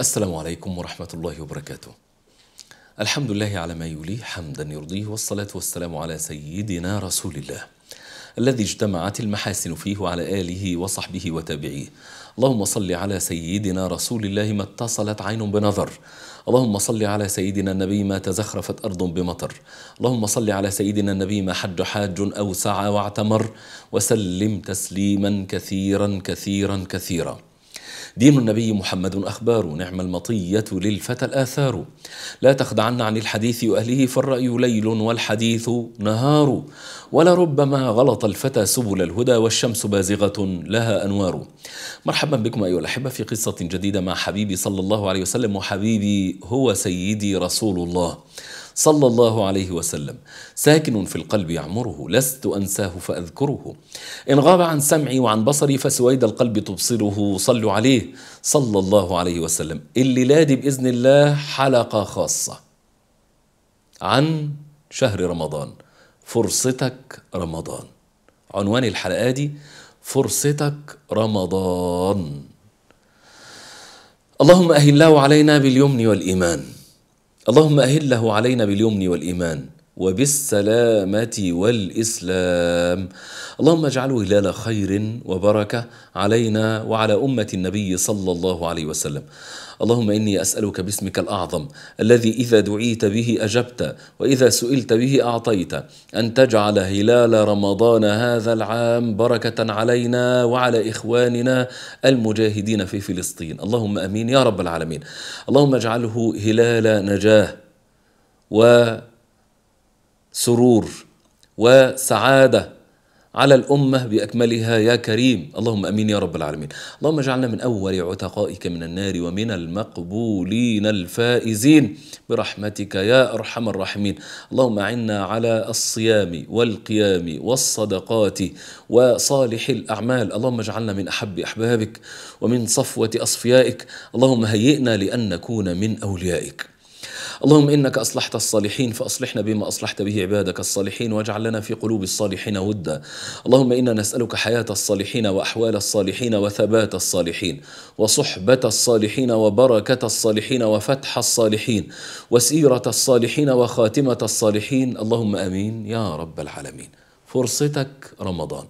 السلام عليكم ورحمة الله وبركاته الحمد لله على ما يوليه حمدا يرضيه والصلاة والسلام على سيدنا رسول الله الذي اجتمعت المحاسن فيه وعلى آله وصحبه وتابعيه اللهم صل على سيدنا رسول الله ما اتصلت عين بنظر اللهم صل على سيدنا النبي ما تزخرفت أرض بمطر اللهم صل على سيدنا النبي ما حج حاج أو سعى واعتمر وسلم تسليما كثيرا كثيرا كثيرا دين النبي محمد أخبار نعم المطية للفتى الآثار لا تخدعن عن الحديث وأهله فالرأي ليل والحديث نهار ولربما غلط الفتى سبل الهدى والشمس بازغة لها أنوار مرحبا بكم أيها الأحبة في قصة جديدة مع حبيبي صلى الله عليه وسلم وحبيبي هو سيدي رسول الله صلى الله عليه وسلم ساكن في القلب يعمره لست أنساه فأذكره إن غاب عن سمعي وعن بصري فسويد القلب تبصره صلوا عليه صلى الله عليه وسلم اللي لادي بإذن الله حلقة خاصة عن شهر رمضان فرصتك رمضان عنوان الحلقة دي فرصتك رمضان اللهم أهله علينا باليمن والإيمان اللهم أهله علينا باليمن والإيمان وبالسلامة والإسلام اللهم اجعله هلال خير وبركة علينا وعلى أمة النبي صلى الله عليه وسلم اللهم إني أسألك باسمك الأعظم الذي إذا دعيت به أجبت وإذا سئلت به أعطيت أن تجعل هلال رمضان هذا العام بركة علينا وعلى إخواننا المجاهدين في فلسطين اللهم أمين يا رب العالمين اللهم اجعله هلال نجاه وسرور وسعاده على الأمة بأكملها يا كريم اللهم أمين يا رب العالمين اللهم اجعلنا من أول عتقائك من النار ومن المقبولين الفائزين برحمتك يا أرحم الراحمين اللهم أعنا على الصيام والقيام والصدقات وصالح الأعمال اللهم اجعلنا من أحب أحبابك ومن صفوة أصفيائك اللهم هيئنا لأن نكون من أوليائك اللهم إنك أصلحت الصالحين فأصلحنا بما أصلحت به عبادك الصالحين واجعل لنا في قلوب الصالحين ودا اللهم إنا نسألك حياة الصالحين وأحوال الصالحين وثبات الصالحين وصحبة الصالحين وبركة الصالحين وفتح الصالحين وسيرة الصالحين وخاتمة الصالحين اللهم آمين يا رب العالمين فرصتك رمضان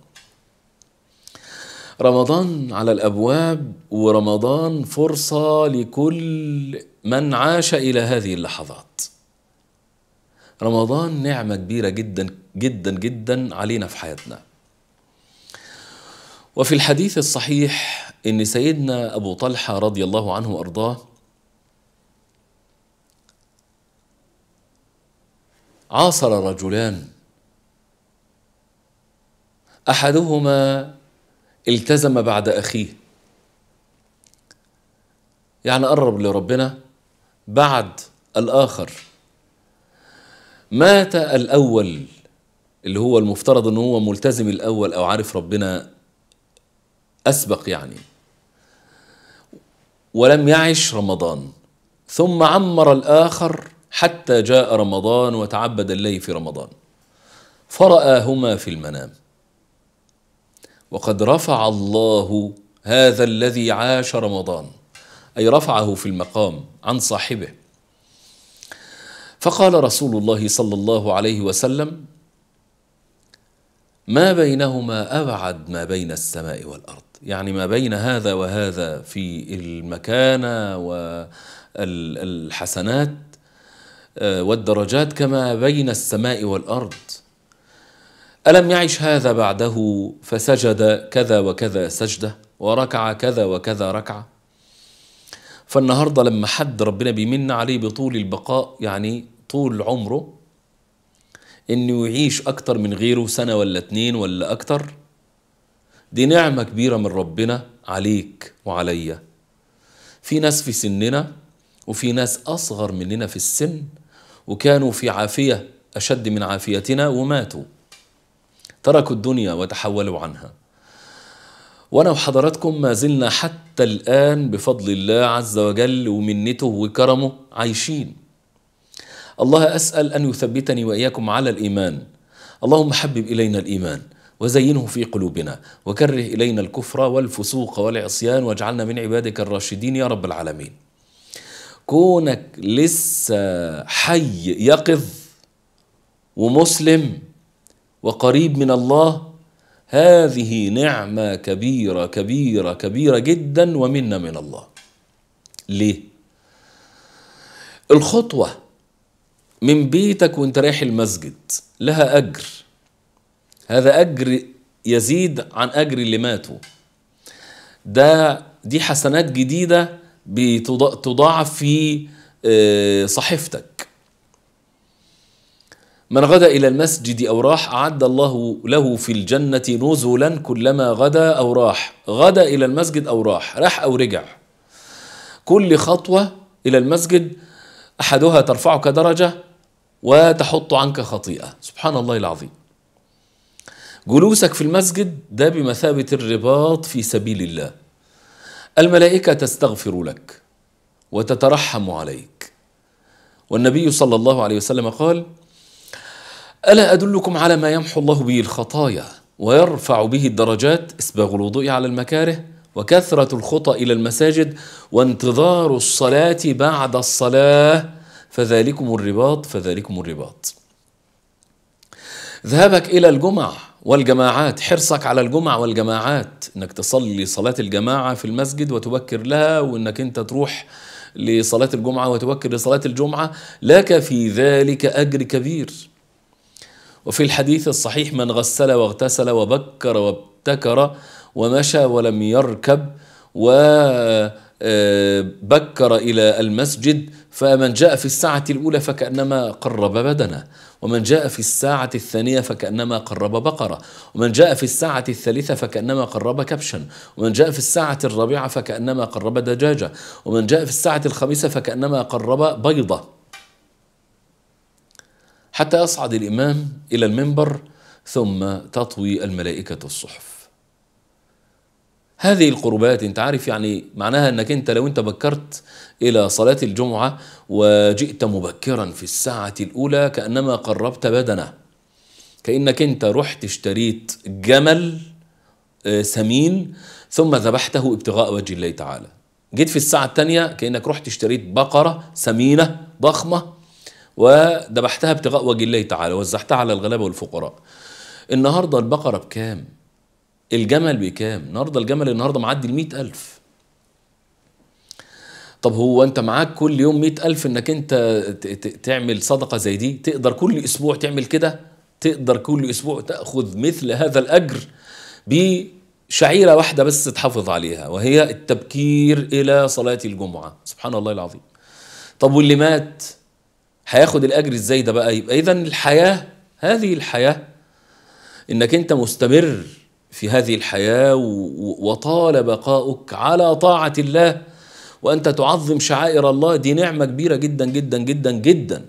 رمضان على الابواب ورمضان فرصه لكل من عاش الى هذه اللحظات رمضان نعمه كبيره جدا جدا جدا علينا في حياتنا وفي الحديث الصحيح ان سيدنا ابو طلحه رضي الله عنه وارضاه عاصر رجلان احدهما التزم بعد اخيه يعني قرب لربنا بعد الآخر مات الأول اللي هو المفترض أنه هو ملتزم الأول أو عارف ربنا أسبق يعني ولم يعش رمضان ثم عمر الآخر حتى جاء رمضان وتعبد الليل في رمضان فرآهما في المنام وقد رفع الله هذا الذي عاش رمضان أي رفعه في المقام عن صاحبه فقال رسول الله صلى الله عليه وسلم ما بينهما أبعد ما بين السماء والأرض يعني ما بين هذا وهذا في المكانة والحسنات آه، والدرجات كما بين السماء والأرض ألم يعش هذا بعده فسجد كذا وكذا سجدة وركع كذا وكذا ركعة فالنهارده لما حد ربنا بيمن عليه بطول البقاء يعني طول عمره انه يعيش اكتر من غيره سنه ولا اتنين ولا اكتر دي نعمه كبيره من ربنا عليك وعليا في ناس في سننا وفي ناس اصغر مننا في السن وكانوا في عافيه اشد من عافيتنا وماتوا تركوا الدنيا وتحولوا عنها وانا وحضراتكم ما زلنا حتى الان بفضل الله عز وجل ومنته وكرمه عايشين الله اسال ان يثبتني واياكم على الايمان اللهم حبب الينا الايمان وزينه في قلوبنا وكره الينا الكفر والفسوق والعصيان واجعلنا من عبادك الراشدين يا رب العالمين كونك لسه حي يقظ ومسلم وقريب من الله هذه نعمة كبيرة كبيرة كبيرة جدا ومنا من الله ليه؟ الخطوة من بيتك وانت رايح المسجد لها أجر هذا أجر يزيد عن أجر اللي ماتوا ده دي حسنات جديدة بتضاعف في آه، صحيفتك من غدا إلى المسجد أو راح أعد الله له في الجنة نزلا كلما غدا أو راح غدا إلى المسجد أو راح راح أو رجع كل خطوة إلى المسجد أحدها ترفعك درجة وتحط عنك خطيئة سبحان الله العظيم جلوسك في المسجد ده بمثابة الرباط في سبيل الله الملائكة تستغفر لك وتترحم عليك والنبي صلى الله عليه وسلم قال ألا أدلكم على ما يمحو الله به الخطايا ويرفع به الدرجات إسباغ الوضوء على المكاره وكثرة الخطى إلى المساجد وانتظار الصلاة بعد الصلاة فذلكم الرباط فذلكم الرباط ذهابك إلى الجمع والجماعات حرصك على الجمع والجماعات انك تصلي صلاة الجماعة في المسجد وتبكر لها وانك انت تروح لصلاة الجمعة وتبكر لصلاة الجمعة لك في ذلك أجر كبير وفي الحديث الصحيح من غسل واغتسل وبكر وابتكر ومشى ولم يركب وبكر آه، إلى المسجد فمن جاء في الساعة الأولى فكأنما قرب بدنه ومن جاء في الساعة الثانية فكأنما قرب بقرة ومن جاء في الساعة الثالثة فكأنما قرب كبشا ومن جاء في الساعة الرابعة فكأنما قرب دجاجة ومن جاء في الساعة الخامسة فكأنما قرب بيضة حتى يصعد الإمام إلى المنبر ثم تطوي الملائكة الصحف هذه القربات انت عارف يعني معناها انك انت لو انت بكرت الى صلاة الجمعة وجئت مبكرا في الساعة الاولى كأنما قربت بدنه كأنك انت رحت اشتريت جمل آه، سمين ثم ذبحته ابتغاء وجه الله تعالى جيت في الساعة الثانية كأنك رحت اشتريت بقرة سمينة ضخمة وذبحتها ابتغاء وجه الله تعالى وزعتها على الغلابة والفقراء النهاردة البقرة بكام الجمل بكام النهاردة الجمل النهاردة معدي المئة ألف طب هو انت معاك كل يوم مئة ألف انك انت تعمل صدقة زي دي تقدر كل اسبوع تعمل كده تقدر كل اسبوع تأخذ مثل هذا الأجر بشعيرة واحدة بس تحافظ عليها وهي التبكير إلى صلاة الجمعة سبحان الله العظيم طب واللي مات هياخد الاجر ازاي ده بقى يبقى اذا الحياه هذه الحياه انك انت مستمر في هذه الحياه وطال بقاؤك على طاعه الله وانت تعظم شعائر الله دي نعمه كبيره جدا جدا جدا جدا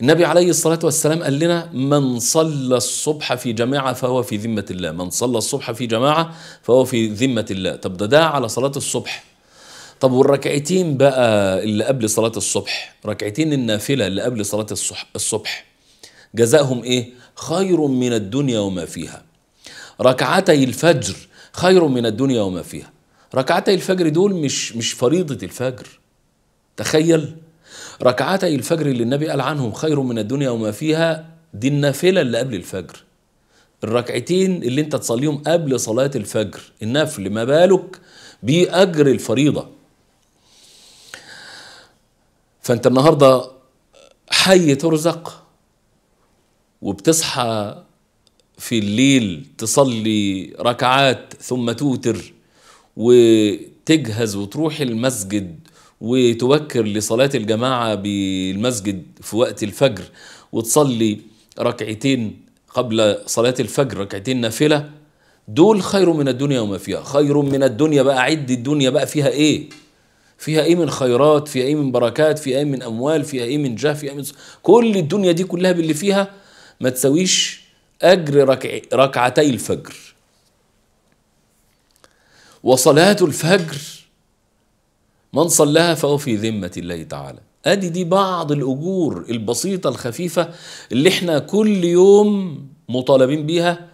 النبي عليه الصلاه والسلام قال لنا من صلى الصبح في جماعه فهو في ذمه الله من صلى الصبح في جماعه فهو في ذمه الله طب ده ده على صلاه الصبح طب والركعتين بقى اللي قبل صلاة الصبح ركعتين النافلة اللي قبل صلاة الصبح جزاؤهم ايه خير من الدنيا وما فيها ركعتي الفجر خير من الدنيا وما فيها ركعتي الفجر دول مش مش فريضة الفجر تخيل ركعتي الفجر اللي النبي قال عنهم خير من الدنيا وما فيها دي النافلة اللي قبل الفجر الركعتين اللي انت تصليهم قبل صلاة الفجر النفل ما بالك بأجر الفريضة فانت النهارده حي ترزق وبتصحى في الليل تصلي ركعات ثم توتر وتجهز وتروح المسجد وتوكر لصلاة الجماعة بالمسجد في وقت الفجر وتصلي ركعتين قبل صلاة الفجر ركعتين نافلة دول خير من الدنيا وما فيها خير من الدنيا بقى عد الدنيا بقى فيها ايه فيها ايه من خيرات فيها ايه من بركات فيها ايه من اموال فيها ايه من جاه فيها ايه من كل الدنيا دي كلها باللي فيها ما تساويش اجر ركع ركعتي الفجر وصلاه الفجر من صلاها فهو في ذمه الله تعالى ادي دي بعض الاجور البسيطه الخفيفه اللي احنا كل يوم مطالبين بيها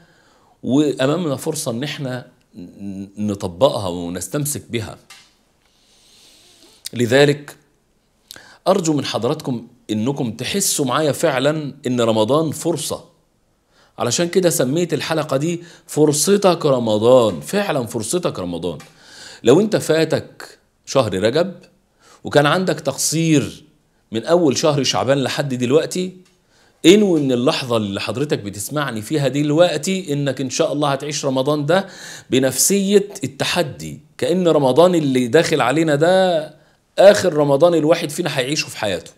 وامامنا فرصه ان احنا نطبقها ونستمسك بها لذلك أرجو من حضراتكم إنكم تحسوا معايا فعلا إن رمضان فرصة علشان كده سميت الحلقة دي فرصتك رمضان فعلا فرصتك رمضان لو انت فاتك شهر رجب وكان عندك تقصير من أول شهر شعبان لحد دلوقتي انوي من اللحظة اللي حضرتك بتسمعني فيها دلوقتي انك ان شاء الله هتعيش رمضان ده بنفسية التحدي كأن رمضان اللي داخل علينا ده اخر رمضان الواحد فينا هيعيشه في حياته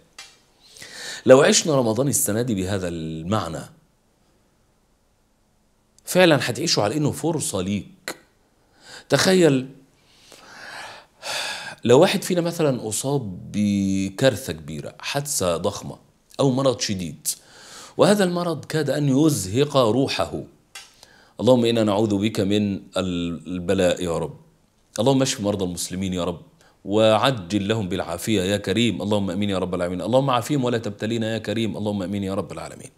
لو عشنا رمضان السنه دي بهذا المعنى فعلا هتعيشه على انه فرصه ليك تخيل لو واحد فينا مثلا اصاب بكارثه كبيره حادثه ضخمه او مرض شديد وهذا المرض كاد ان يزهق روحه اللهم انا نعوذ بك من البلاء يا رب اللهم اشف مرضى المسلمين يا رب وعجل لهم بالعافية يا كريم اللهم أمين يا رب العالمين اللهم عافيهم ولا تبتلينا يا كريم اللهم أمين يا رب العالمين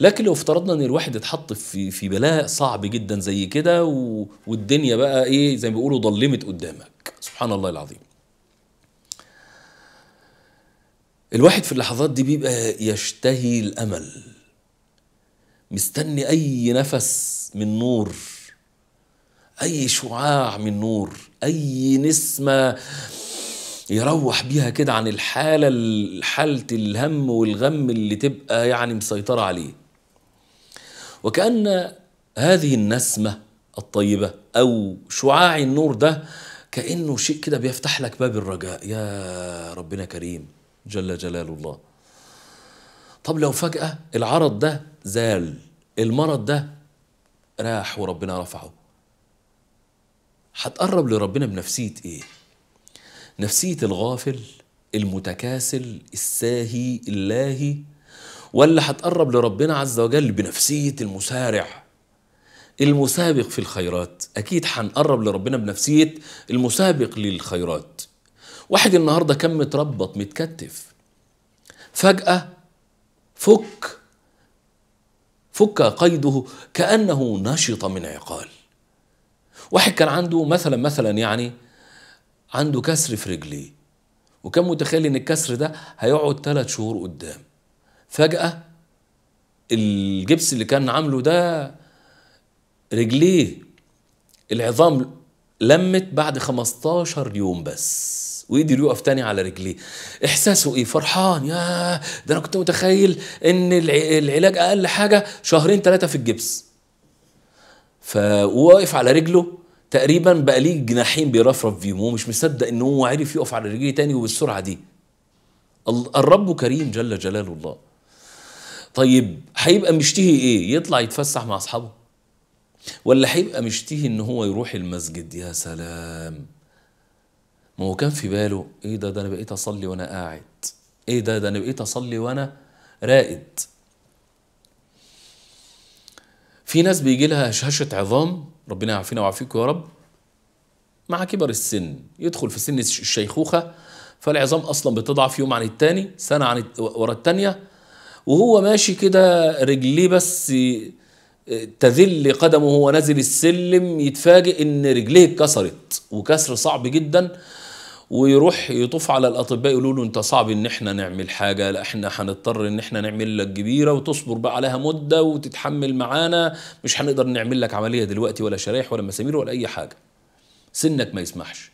لكن لو افترضنا ان الواحد اتحط في في بلاء صعب جدا زي كده والدنيا بقى ايه زي ما بيقولوا ضلمت قدامك سبحان الله العظيم الواحد في اللحظات دي بيبقى يشتهي الامل مستني اي نفس من نور اي شعاع من نور اي نسمه يروح بيها كده عن الحاله حاله الهم والغم اللي تبقى يعني مسيطره عليه وكان هذه النسمه الطيبه او شعاع النور ده كانه شيء كده بيفتح لك باب الرجاء يا ربنا كريم جل جلال الله طب لو فجاه العرض ده زال المرض ده راح وربنا رفعه هتقرب لربنا بنفسية إيه؟ نفسية الغافل المتكاسل الساهي اللاهي ولا هتقرب لربنا عز وجل بنفسية المسارع المسابق في الخيرات أكيد هنقرب لربنا بنفسية المسابق للخيرات واحد النهاردة كان متربط متكتف فجأة فك فك قيده كأنه نشط من عقال واحد كان عنده مثلا مثلا يعني عنده كسر في رجليه وكان متخيل ان الكسر ده هيقعد ثلاث شهور قدام فجأة الجبس اللي كان عامله ده رجليه العظام لمت بعد 15 يوم بس ويقدر يقف تاني على رجليه احساسه ايه فرحان يا ده انا كنت متخيل ان العلاج اقل حاجه شهرين ثلاثه في الجبس فواقف على رجله تقريبا بقى ليه جناحين بيرفرف فيهم هو مش مصدق ان هو عرف يقف على رجليه تاني وبالسرعه دي الرب كريم جل جلاله الله طيب هيبقى مشتهي ايه يطلع يتفسح مع اصحابه ولا هيبقى مشتهي ان هو يروح المسجد يا سلام ما هو كان في باله ايه ده ده انا بقيت اصلي وانا قاعد ايه ده ده انا بقيت اصلي وانا رائد في ناس بيجي لها هشاشه عظام ربنا يعافينا ويعافيكم يا رب مع كبر السن يدخل في سن الشيخوخه فالعظام اصلا بتضعف يوم عن التاني سنه عن ورا التانيه وهو ماشي كده رجليه بس آه، تذل قدمه وهو نازل السلم يتفاجئ ان رجليه اتكسرت وكسر صعب جدا ويروح يطوف على الاطباء يقولوا له انت صعب ان احنا نعمل حاجه لا احنا هنضطر ان احنا نعمل لك جبيره وتصبر بقى عليها مده وتتحمل معانا مش هنقدر نعمل لك عمليه دلوقتي ولا شرايح ولا مسامير ولا اي حاجه سنك ما يسمحش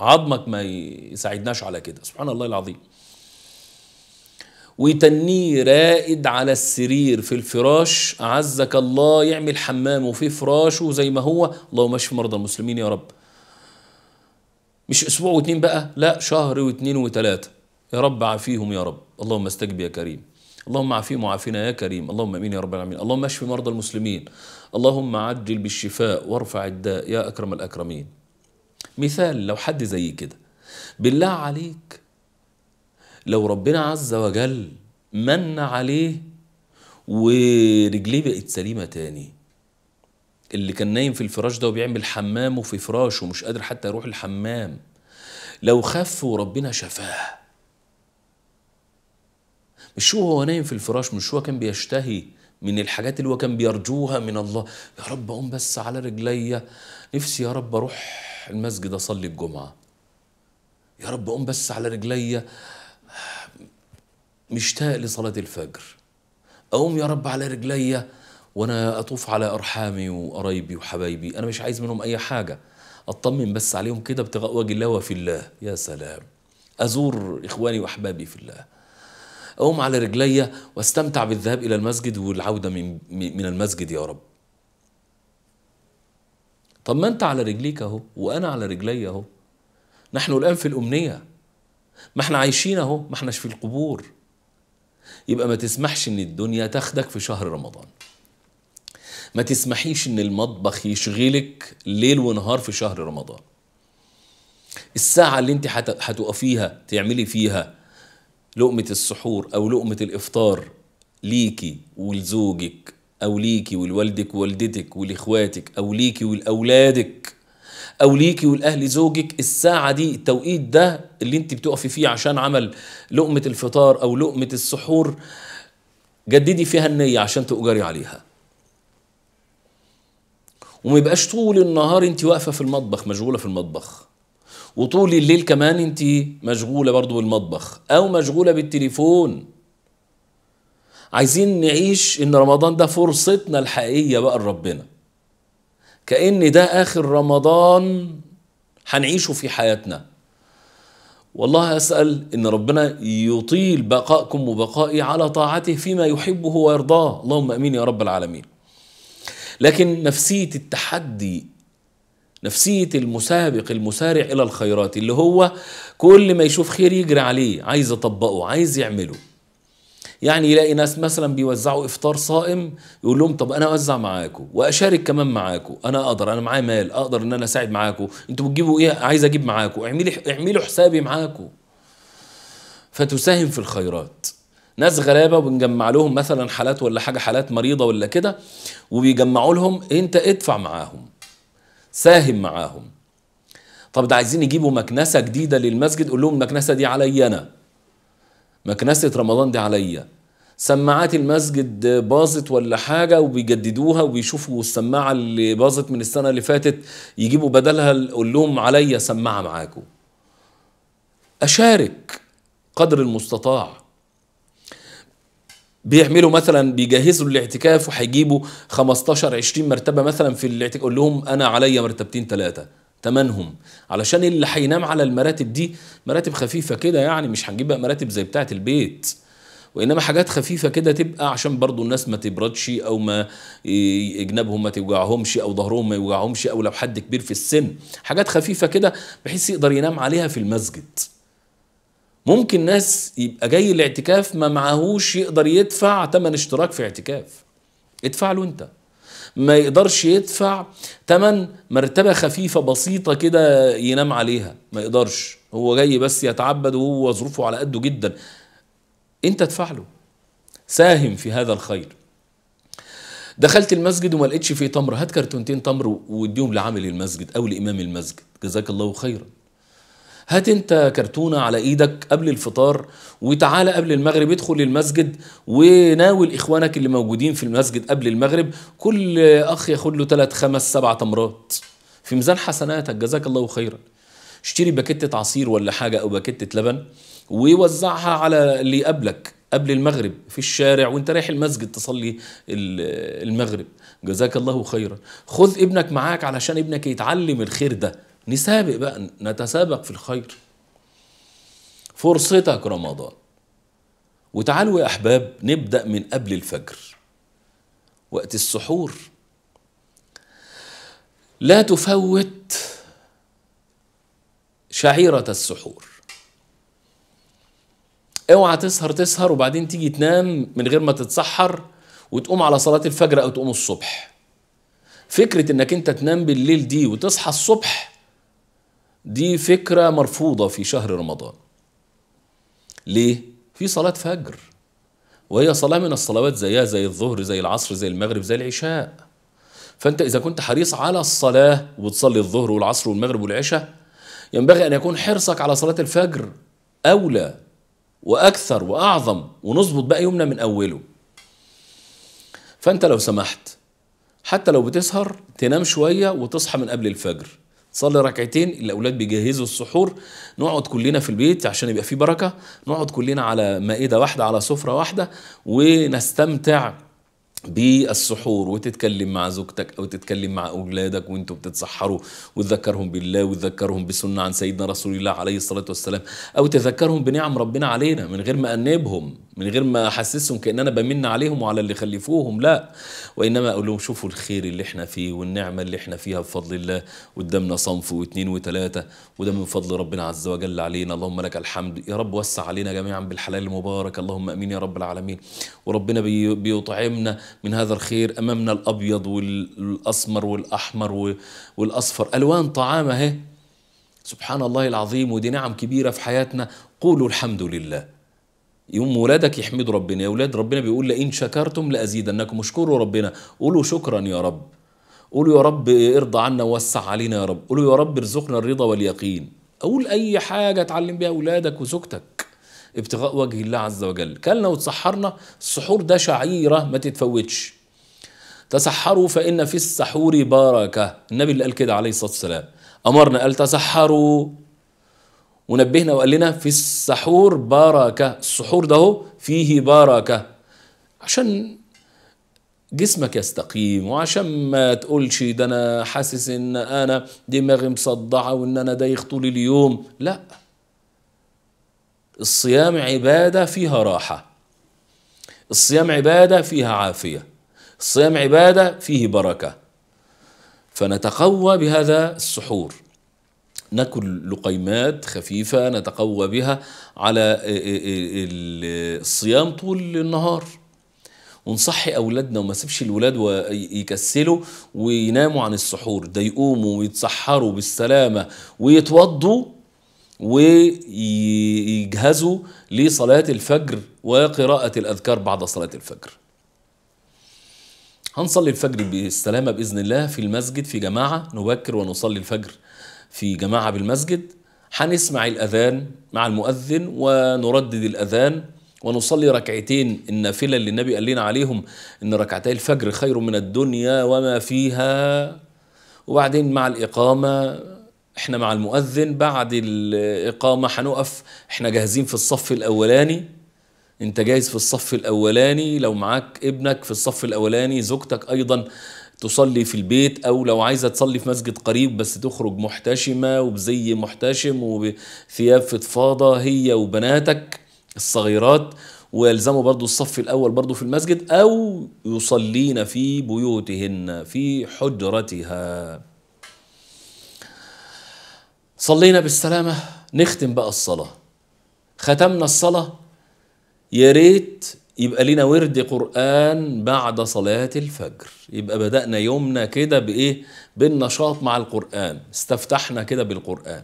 عظمك ما يساعدناش على كده سبحان الله العظيم ويتنيه رائد على السرير في الفراش أعزك الله يعمل حمام وفي فراشه زي ما هو اللهم اشف مرضى المسلمين يا رب مش اسبوع واتنين بقى لا شهر واتنين وتلاته يا رب عافيهم يا رب اللهم استجب يا كريم اللهم عافيهم وعافينا يا كريم اللهم امين يا رب العالمين اللهم اشف مرضى المسلمين اللهم عجل بالشفاء وارفع الداء يا اكرم الاكرمين مثال لو حد زي كده بالله عليك لو ربنا عز وجل من عليه ورجليه بقت سليمه تاني اللي كان نايم في الفراش ده وبيعمل حمام وفي فراشه ومش قادر حتى يروح الحمام لو خف وربنا شفاه مش هو هو نايم في الفراش مش هو كان بيشتهي من الحاجات اللي هو كان بيرجوها من الله يا رب اقوم بس على رجليا نفسي يا رب اروح المسجد اصلي الجمعه يا رب اقوم بس على رجليا مشتاق لصلاه الفجر اقوم يا رب على رجليا وانا اطوف على ارحامي وقرايبي وحبايبي انا مش عايز منهم اي حاجه اطمن بس عليهم كده ابتغاء وجه الله وفي الله يا سلام ازور اخواني واحبابي في الله اقوم على رجلي واستمتع بالذهاب الى المسجد والعوده من من المسجد يا رب طب ما انت على رجليك اهو وانا على رجلي اهو نحن الان في الامنيه ما احنا عايشين اهو ما احناش في القبور يبقى ما تسمحش ان الدنيا تاخدك في شهر رمضان ما تسمحيش ان المطبخ يشغلك ليل ونهار في شهر رمضان الساعة اللي انت هتقفيها تعملي فيها لقمة السحور او لقمة الافطار ليكي ولزوجك او ليكي ولوالدك ووالدتك ولاخواتك او ليكي ولاولادك او ليكي والاهل زوجك الساعه دي التوقيت ده اللي انت بتقفي فيه عشان عمل لقمه الفطار او لقمه السحور جددي فيها النيه عشان تؤجري عليها وما يبقاش طول النهار انت واقفه في المطبخ مشغوله في المطبخ وطول الليل كمان انت مشغوله برضو بالمطبخ او مشغوله بالتليفون عايزين نعيش ان رمضان ده فرصتنا الحقيقيه بقى لربنا كأن ده آخر رمضان هنعيشه في حياتنا والله أسأل إن ربنا يطيل بقائكم وبقائي على طاعته فيما يحبه ويرضاه اللهم أمين يا رب العالمين لكن نفسيه التحدي نفسيه المسابق المسارع الى الخيرات اللي هو كل ما يشوف خير يجري عليه عايز يطبقه عايز يعمله يعني يلاقي ناس مثلا بيوزعوا افطار صائم يقول لهم طب انا اوزع معاكم واشارك كمان معاكم انا اقدر انا معايا مال اقدر ان انا اساعد معاكم انتوا بتجيبوا ايه عايز اجيب معاكم اعملي اعملوا حسابي معاكم فتساهم في الخيرات ناس غرابه وبنجمع لهم مثلا حالات ولا حاجه حالات مريضه ولا كده وبيجمعوا لهم انت ادفع معاهم ساهم معاهم طب ده عايزين يجيبوا مكنسه جديده للمسجد قول لهم المكنسه دي عليا انا مكنسه رمضان دي عليا سماعات المسجد باظت ولا حاجه وبيجددوها وبيشوفوا السماعه اللي باظت من السنه اللي فاتت يجيبوا بدلها قول لهم عليا سماعه معاكم اشارك قدر المستطاع بيعملوا مثلا بيجهزوا الاعتكاف وهيجيبوا 15 20 مرتبه مثلا في الاعتكاف قول لهم انا عليا مرتبتين ثلاثه تمنهم علشان اللي هينام على المراتب دي مراتب خفيفه كده يعني مش هنجيب بقى مراتب زي بتاعه البيت وانما حاجات خفيفه كده تبقى عشان برضو الناس ما تبردش او ما اجنابهم ما توجعهمش او ظهرهم ما يوجعهمش او لو حد كبير في السن حاجات خفيفه كده بحيث يقدر ينام عليها في المسجد ممكن ناس يبقى جاي الاعتكاف ما معهوش يقدر يدفع ثمن اشتراك في اعتكاف ادفع له انت ما يقدرش يدفع ثمن مرتبة خفيفة بسيطة كده ينام عليها ما يقدرش هو جاي بس يتعبد وهو ظروفه على قده جدا انت ادفع له ساهم في هذا الخير دخلت المسجد وما لقيتش فيه تمر هات كرتونتين تمر واديهم لعامل المسجد او لامام المسجد جزاك الله خيرا هات انت كرتونه على ايدك قبل الفطار وتعالى قبل المغرب ادخل المسجد وناول اخوانك اللي موجودين في المسجد قبل المغرب كل اخ ياخد له ثلاث خمس سبع تمرات في ميزان حسناتك جزاك الله خيرا اشتري باكتة عصير ولا حاجة أو باكتة لبن ووزعها على اللي قبلك قبل المغرب في الشارع وانت رايح المسجد تصلي المغرب جزاك الله خيرا خذ ابنك معاك علشان ابنك يتعلم الخير ده نسابق بقى نتسابق في الخير فرصتك رمضان وتعالوا يا أحباب نبدأ من قبل الفجر وقت السحور لا تفوت شعيرة السحور اوعى تسهر تسهر وبعدين تيجي تنام من غير ما تتسحر وتقوم على صلاة الفجر أو تقوم الصبح فكرة انك انت تنام بالليل دي وتصحى الصبح دي فكرة مرفوضة في شهر رمضان ليه؟ في صلاة فجر وهي صلاة من الصلوات زيها زي الظهر زي العصر زي المغرب زي العشاء فأنت إذا كنت حريص على الصلاة وتصلي الظهر والعصر والمغرب والعشاء ينبغي أن يكون حرصك على صلاة الفجر أولى وأكثر وأعظم ونظبط بقى يومنا من أوله فأنت لو سمحت حتى لو بتسهر تنام شوية وتصحى من قبل الفجر صلي ركعتين الاولاد بيجهزوا السحور نقعد كلنا في البيت عشان يبقى فيه بركه نقعد كلنا على مائده واحده على سفره واحده ونستمتع بالسحور وتتكلم مع زوجتك او تتكلم مع اولادك وانتوا بتتسحروا وتذكرهم بالله وتذكرهم بسنه عن سيدنا رسول الله عليه الصلاه والسلام او تذكرهم بنعم ربنا علينا من غير ما انبهم من غير ما احسسهم كان انا بمن عليهم وعلى اللي خلفوهم لا وانما اقول لهم شوفوا الخير اللي احنا فيه والنعمه اللي احنا فيها بفضل الله قدامنا صنف واثنين وثلاثه وده من فضل ربنا عز وجل علينا اللهم لك الحمد يا رب وسع علينا جميعا بالحلال المبارك اللهم امين يا رب العالمين وربنا بيطعمنا من هذا الخير امامنا الابيض والاسمر والاحمر والاصفر الوان طعام اهي سبحان الله العظيم ودي نعم كبيره في حياتنا قولوا الحمد لله يوم ولادك يحمدوا ربنا يا ولاد ربنا بيقول لئن شكرتم لازيدنكم اشكروا ربنا قولوا شكرا يا رب قولوا يا رب ارضى عنا ووسع علينا يا رب قولوا يا رب ارزقنا الرضا واليقين قول اي حاجه تعلم بيها اولادك وزوجتك ابتغاء وجه الله عز وجل كلنا وتسحرنا السحور ده شعيره ما تتفوتش تسحروا فان في السحور بركه النبي اللي قال كده عليه الصلاه والسلام امرنا قال تسحروا ونبهنا وقال لنا في السحور بركة السحور ده هو فيه بركة عشان جسمك يستقيم وعشان ما تقولش ده انا حاسس ان انا دماغي مصدعه وان انا دايخ طول اليوم لا الصيام عباده فيها راحه الصيام عباده فيها عافيه الصيام عباده فيه بركه فنتقوى بهذا السحور ناكل لقيمات خفيفة نتقوى بها على آه، آه، آه، الصيام طول النهار ونصحي اولادنا وما سيبش الولاد يكسلوا ويناموا عن السحور ده يقوموا ويتسحروا بالسلامه ويتوضوا ويجهزوا لصلاه الفجر وقراءه الاذكار بعد صلاه الفجر هنصلي الفجر بالسلامه باذن الله في المسجد في جماعه نبكر ونصلي الفجر في جماعة بالمسجد هنسمع الأذان مع المؤذن ونردد الأذان ونصلي ركعتين النافلة اللي النبي قال لنا عليهم إن ركعتي الفجر خير من الدنيا وما فيها وبعدين مع الإقامة احنا مع المؤذن بعد الإقامة هنقف احنا جاهزين في الصف الأولاني انت جاهز في الصف الأولاني لو معاك ابنك في الصف الأولاني زوجتك أيضا تصلي في البيت او لو عايزه تصلي في مسجد قريب بس تخرج محتشمه وبزي محتشم وبثياب فضفاضه هي وبناتك الصغيرات ويلزموا برضو الصف الأول برضو في المسجد أو يصلين في بيوتهن في حجرتها صلينا بالسلامة نختم بقى الصلاة ختمنا الصلاة يا ريت يبقى لنا ورد قرآن بعد صلاة الفجر يبقى بدأنا يومنا كده بإيه بالنشاط مع القرآن استفتحنا كده بالقرآن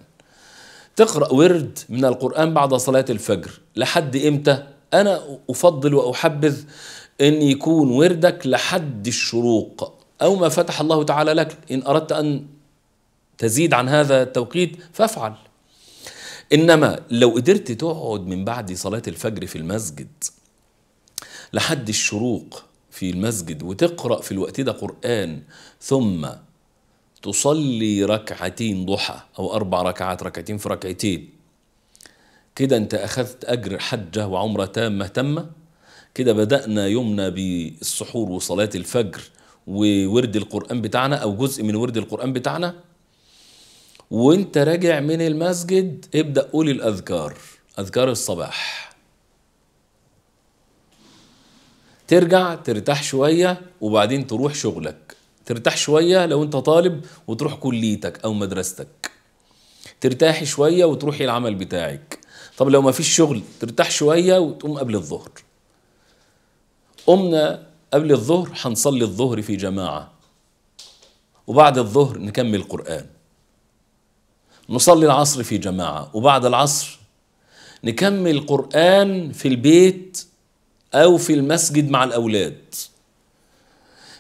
تقرأ ورد من القرآن بعد صلاة الفجر لحد إمتى أنا أفضل وأحبذ أن يكون وردك لحد الشروق أو ما فتح الله تعالى لك إن أردت أن تزيد عن هذا التوقيت فافعل إنما لو قدرت تقعد من بعد صلاة الفجر في المسجد لحد الشروق في المسجد وتقرأ في الوقت ده قرآن ثم تصلي ركعتين ضحى أو أربع ركعات ركعتين في ركعتين كده أنت أخذت أجر حجة وعمرة تامة تامة كده بدأنا يومنا بالسحور وصلاة الفجر وورد القرآن بتاعنا أو جزء من ورد القرآن بتاعنا وانت راجع من المسجد ابدأ قول الأذكار أذكار الصباح ترجع ترتاح شوية وبعدين تروح شغلك ترتاح شوية لو انت طالب وتروح كليتك او مدرستك ترتاح شوية وتروحي العمل بتاعك طب لو ما فيش شغل ترتاح شوية وتقوم قبل الظهر قمنا قبل الظهر هنصلي الظهر في جماعة وبعد الظهر نكمل قرآن نصلي العصر في جماعة وبعد العصر نكمل قرآن في البيت أو في المسجد مع الأولاد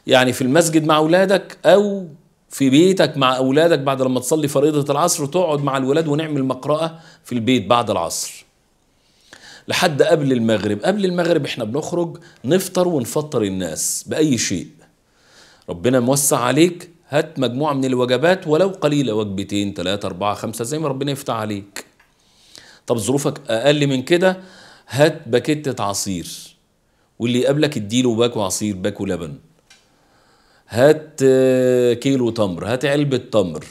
يعني في المسجد مع أولادك أو في بيتك مع أولادك بعد لما تصلي فريضة العصر تقعد مع الولاد ونعمل مقرأة في البيت بعد العصر لحد قبل المغرب قبل المغرب احنا بنخرج نفطر ونفطر الناس بأي شيء ربنا موسع عليك هات مجموعة من الوجبات ولو قليلة وجبتين ثلاثة أربعة خمسة زي ما ربنا يفتح عليك طب ظروفك أقل من كده هات باكتة عصير واللي قبلك اديله باكو عصير باكو لبن هات آه، كيلو تمر هات علبة تمر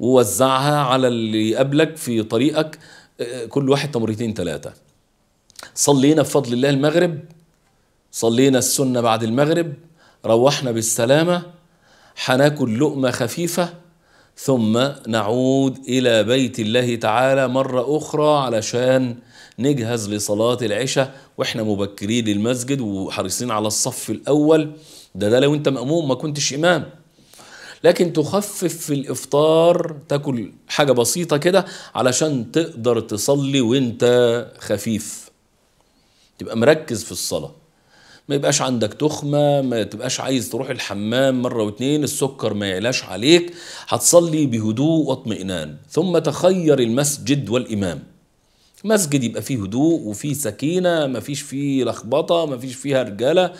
ووزعها على اللي قبلك في طريقك آه، كل واحد تمرتين ثلاثة صلينا بفضل الله المغرب صلينا السنة بعد المغرب روحنا بالسلامة حناكل لقمة خفيفة ثم نعود إلى بيت الله تعالى مرة أخرى علشان نجهز لصلاة العشاء واحنا مبكرين للمسجد وحريصين على الصف الأول ده ده لو انت مأموم ما كنتش إمام لكن تخفف في الافطار تاكل حاجه بسيطه كده علشان تقدر تصلي وانت خفيف تبقى مركز في الصلاه ما يبقاش عندك تخمه ما تبقاش عايز تروح الحمام مره واتنين السكر ما يعلاش عليك هتصلي بهدوء واطمئنان ثم تخير المسجد والامام مسجد يبقى فيه هدوء وفيه سكينة مفيش فيه لخبطة مفيش فيها رجالة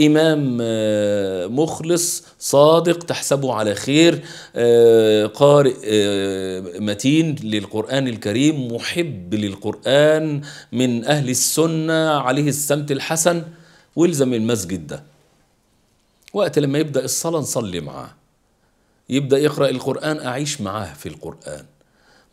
إمام آه، مخلص صادق تحسبه على خير آه، قارئ آه، متين للقرآن الكريم محب للقرآن من أهل السنة عليه السمت الحسن ويلزم المسجد ده وقت لما يبدأ الصلاة نصلي معاه يبدأ يقرأ القرآن أعيش معاه في القرآن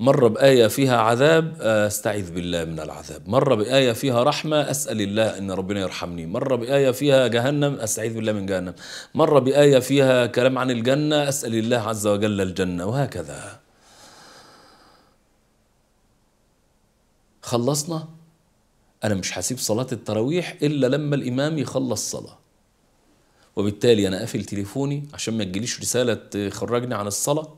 مرة بآية فيها عذاب آه، أستعيذ بالله من العذاب مرة بآية فيها رحمة أسأل الله أن ربنا يرحمني مرة بآية فيها جهنم أستعيذ بالله من جهنم مرة بآية فيها كلام عن الجنة أسأل الله عز وجل الجنة وهكذا خلصنا أنا مش هسيب صلاة التراويح إلا لما الإمام يخلص صلاة وبالتالي أنا قافل تليفوني عشان ما تجيليش رسالة تخرجني عن الصلاة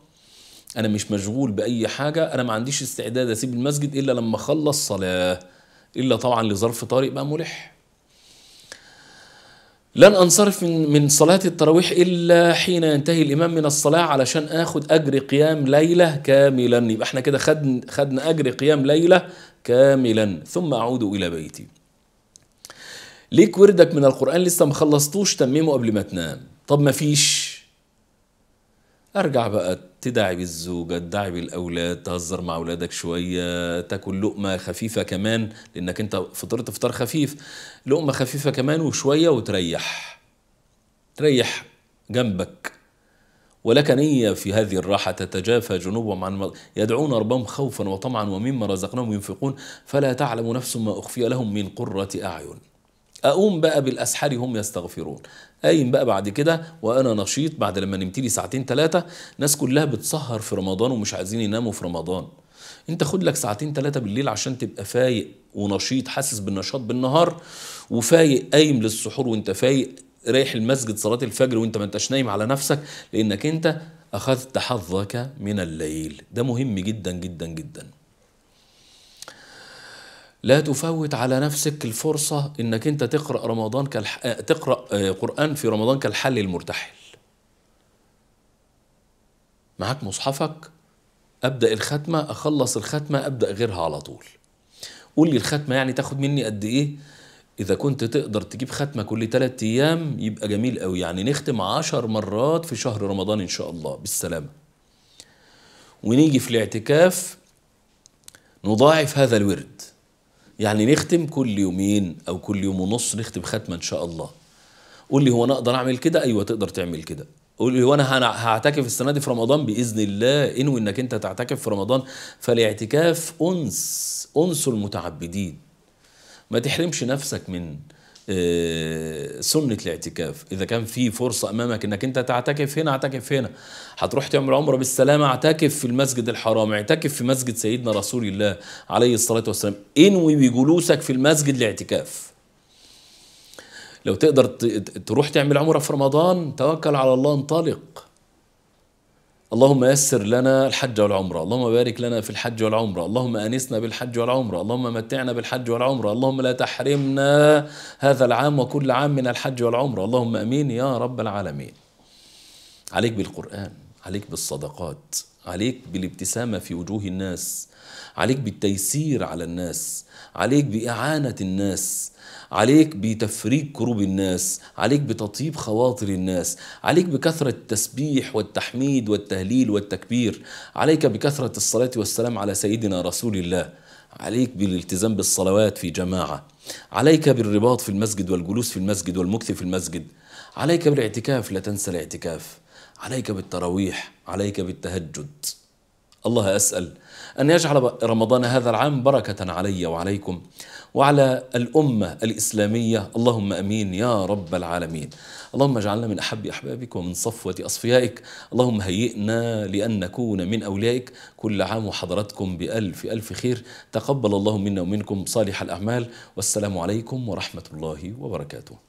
انا مش مشغول باي حاجه انا ما عنديش استعداد اسيب المسجد الا لما اخلص صلاه الا طبعا لظرف طارئ بقى ملح لن انصرف من من صلاه التراويح الا حين ينتهي الامام من الصلاه علشان اخد اجر قيام ليله كاملا يبقى احنا كده خدنا خدنا اجر قيام ليله كاملا ثم اعود الى بيتي ليك وردك من القران لسه ما خلصتوش تممه قبل ما تنام طب ما فيش ارجع بقى تدعي بالزوجة تدعي بالأولاد تهزر مع أولادك شوية تاكل لقمة خفيفة كمان لأنك أنت فطرت فطار خفيف لقمة خفيفة كمان وشوية وتريح تريح جنبك ولك نية في هذه الراحة تتجافى جنوبهم عن يدعون ربهم خوفا وطمعا ومما رزقناهم ينفقون فلا تعلم نفس ما أخفي لهم من قرة أعين اقوم بقى بالاسحار هم يستغفرون قايم بقى بعد كده وانا نشيط بعد لما نمت لي ساعتين ثلاثه ناس كلها بتسهر في رمضان ومش عايزين يناموا في رمضان انت خد لك ساعتين ثلاثه بالليل عشان تبقى فايق ونشيط حاسس بالنشاط بالنهار وفايق قايم للسحور وانت فايق رايح المسجد صلاه الفجر وانت ما انتش نايم على نفسك لانك انت اخذت حظك من الليل ده مهم جدا جدا جدا لا تفوت على نفسك الفرصة انك انت تقرأ رمضان كالح... تقرأ آه، قرآن في رمضان كالحل المرتحل معاك مصحفك ابدأ الختمة اخلص الختمة ابدأ غيرها على طول قول لي الختمة يعني تاخد مني قد ايه إذا كنت تقدر تجيب ختمة كل ثلاثة أيام يبقى جميل قوي يعني نختم عشر مرات في شهر رمضان إن شاء الله بالسلامة ونيجي في الاعتكاف نضاعف هذا الورد يعني نختم كل يومين او كل يوم ونص نختم ختمه ان شاء الله قول لي هو انا اقدر اعمل كده ايوه تقدر تعمل كده قول لي هو انا هعتكف السنه دي في رمضان باذن الله انوي انك انت تعتكف في رمضان فالاعتكاف انس انس المتعبدين ما تحرمش نفسك من آه، سنة الاعتكاف إذا كان في فرصة أمامك أنك أنت تعتكف هنا اعتكف هنا هتروح تعمل عمرة بالسلامة اعتكف في المسجد الحرام اعتكف في مسجد سيدنا رسول الله عليه الصلاة والسلام انوي بجلوسك في المسجد الاعتكاف لو تقدر تروح تعمل عمرة في رمضان توكل على الله انطلق اللهم يسر لنا الحج والعمرة اللهم بارك لنا في الحج والعمرة اللهم أنسنا بالحج والعمرة اللهم متعنا بالحج والعمرة اللهم لا تحرمنا هذا العام وكل عام من الحج والعمرة اللهم أمين يا رب العالمين عليك بالقرآن عليك بالصدقات عليك بالابتسامة في وجوه الناس عليك بالتيسير على الناس عليك بإعانة الناس عليك بتفريج كروب الناس عليك بتطيب خواطر الناس عليك بكثرة التسبيح والتحميد والتهليل والتكبير عليك بكثرة الصلاة والسلام على سيدنا رسول الله عليك بالالتزام بالصلوات في جماعة عليك بالرباط في المسجد والجلوس في المسجد والمكث في المسجد عليك بالاعتكاف لا تنسى الاعتكاف عليك بالتراويح عليك بالتهجد الله أسأل أن يجعل رمضان هذا العام بركة علي وعليكم وعلى الأمة الإسلامية اللهم أمين يا رب العالمين اللهم اجعلنا من أحب أحبابك ومن صفوة أصفيائك اللهم هيئنا لأن نكون من أوليائك كل عام وحضراتكم بألف ألف خير تقبل الله منا ومنكم صالح الأعمال والسلام عليكم ورحمة الله وبركاته